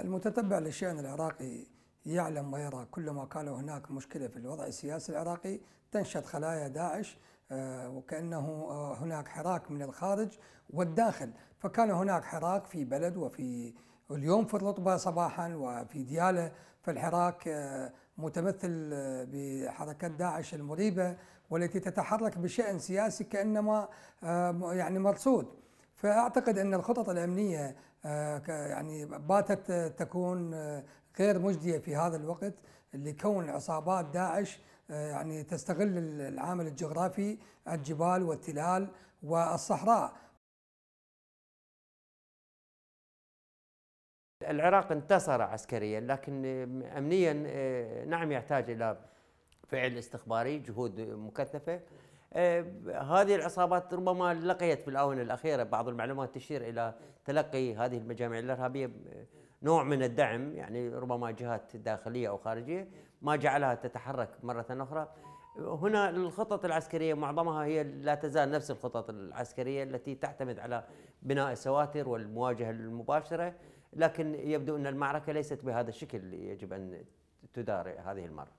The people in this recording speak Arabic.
المتتبع للشأن العراقي يعلم ويرى كلما كان هناك مشكلة في الوضع السياسي العراقي تنشط خلايا داعش آه، وكأنه آه، هناك حراك من الخارج والداخل فكان هناك حراك في بلد وفي اليوم في الرطبة صباحا وفي ديالة فالحراك آه، متمثل بحركات داعش المريبة والتي تتحرك بشأن سياسي كأنما يعني مرصود فاعتقد ان الخطط الامنيه آه، يعني باتت تكون آه، غير مجديه في هذا الوقت لكون عصابات داعش آه، يعني تستغل العامل الجغرافي الجبال والتلال والصحراء العراق انتصر عسكريا لكن امنيا نعم يحتاج الى فعل استخباري جهود مكثفه آه، هذه العصابات ربما لقيت في الآونة الأخيرة بعض المعلومات تشير إلى تلقي هذه المجاميع الإرهابية نوع من الدعم يعني ربما جهات داخلية أو خارجية ما جعلها تتحرك مرة أخرى هنا الخطط العسكرية معظمها هي لا تزال نفس الخطط العسكرية التي تعتمد على بناء السواتر والمواجهة المباشرة لكن يبدو أن المعركة ليست بهذا الشكل يجب أن تدار هذه المرة